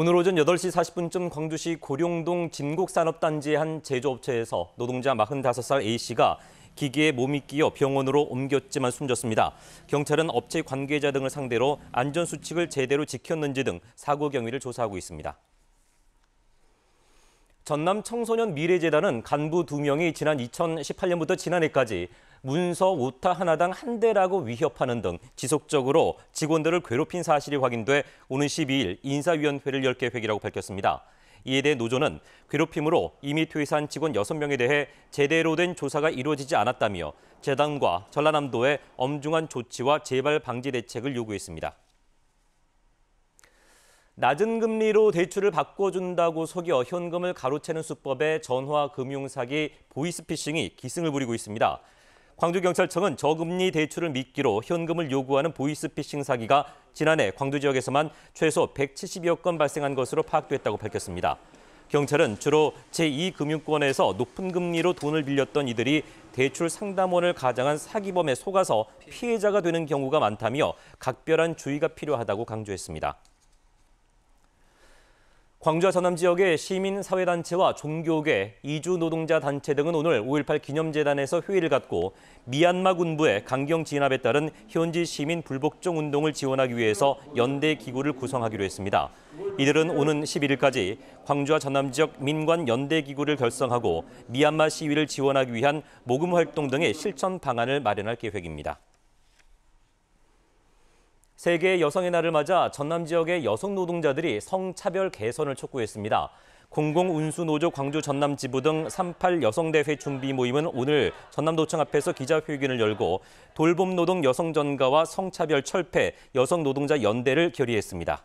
오늘 오전 8시 40분쯤 광주시 고룡동 진곡산업단지 의한 제조업체에서 노동자 45살 A씨가 기계에 몸이 끼어 병원으로 옮겼지만 숨졌습니다. 경찰은 업체 관계자 등을 상대로 안전수칙을 제대로 지켰는지 등 사고 경위를 조사하고 있습니다. 전남 청소년 미래재단은 간부 2명이 지난 2018년부터 지난해까지 문서 오타 하나당 한 대라고 위협하는 등 지속적으로 직원들을 괴롭힌 사실이 확인돼 오는 12일 인사위원회를 열 계획이라고 밝혔습니다. 이에 대해 노조는 괴롭힘으로 이미 퇴사한 직원 6명에 대해 제대로 된 조사가 이루어지지 않았다며 재단과 전라남도에 엄중한 조치와 재발 방지 대책을 요구했습니다. 낮은 금리로 대출을 바꿔준다고 속여 현금을 가로채는 수법의 전화 금융 사기 보이스피싱이 기승을 부리고 있습니다. 광주경찰청은 저금리 대출을 미끼로 현금을 요구하는 보이스피싱 사기가 지난해 광주 지역에서만 최소 170여 건 발생한 것으로 파악됐다고 밝혔습니다. 경찰은 주로 제2금융권에서 높은 금리로 돈을 빌렸던 이들이 대출 상담원을 가장한 사기범에 속아서 피해자가 되는 경우가 많다며 각별한 주의가 필요하다고 강조했습니다. 광주와 전남 지역의 시민사회단체와 종교계, 이주노동자 단체 등은 오늘 5.18 기념재단에서 회의를 갖고 미얀마 군부의 강경 진압에 따른 현지 시민 불복종 운동을 지원하기 위해서 연대 기구를 구성하기로 했습니다. 이들은 오는 11일까지 광주와 전남 지역 민관 연대 기구를 결성하고 미얀마 시위를 지원하기 위한 모금 활동 등의 실천 방안을 마련할 계획입니다. 세계 여성의 날을 맞아 전남 지역의 여성 노동자들이 성차별 개선을 촉구했습니다. 공공운수노조 광주 전남 지부 등 38 여성대회 준비 모임은 오늘 전남도청 앞에서 기자회견을 열고 돌봄 노동 여성 전가와 성차별 철폐 여성 노동자 연대를 결의했습니다.